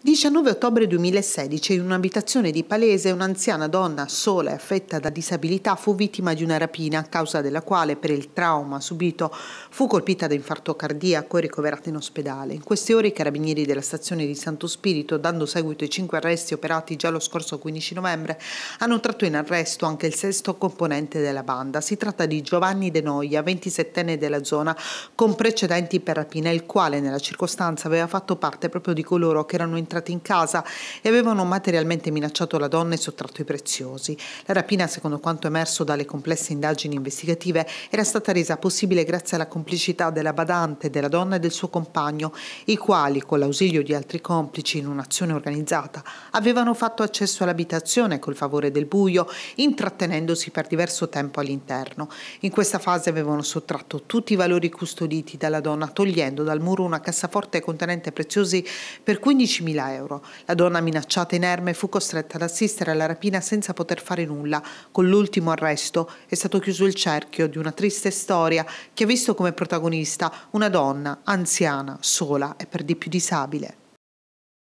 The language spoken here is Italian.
19 ottobre 2016, in un'abitazione di Palese, un'anziana donna sola e affetta da disabilità fu vittima di una rapina, a causa della quale, per il trauma subito, fu colpita da infarto cardiaco e ricoverata in ospedale. In queste ore i carabinieri della stazione di Santo Spirito, dando seguito ai cinque arresti operati già lo scorso 15 novembre, hanno tratto in arresto anche il sesto componente della banda. Si tratta di Giovanni De Noia, 27enne della zona, con precedenti per rapina, il quale nella circostanza aveva fatto parte proprio di coloro che erano in entrati in casa e avevano materialmente minacciato la donna e sottratto i preziosi. La rapina, secondo quanto emerso dalle complesse indagini investigative, era stata resa possibile grazie alla complicità della badante, della donna e del suo compagno, i quali, con l'ausilio di altri complici in un'azione organizzata, avevano fatto accesso all'abitazione col favore del buio, intrattenendosi per diverso tempo all'interno. In questa fase avevano sottratto tutti i valori custoditi dalla donna, togliendo dal muro una cassaforte contenente preziosi per 15.000 20.000 euro. La donna minacciata inerme fu costretta ad assistere alla rapina senza poter fare nulla. Con l'ultimo arresto è stato chiuso il cerchio di una triste storia che ha visto come protagonista una donna anziana, sola e per di più disabile.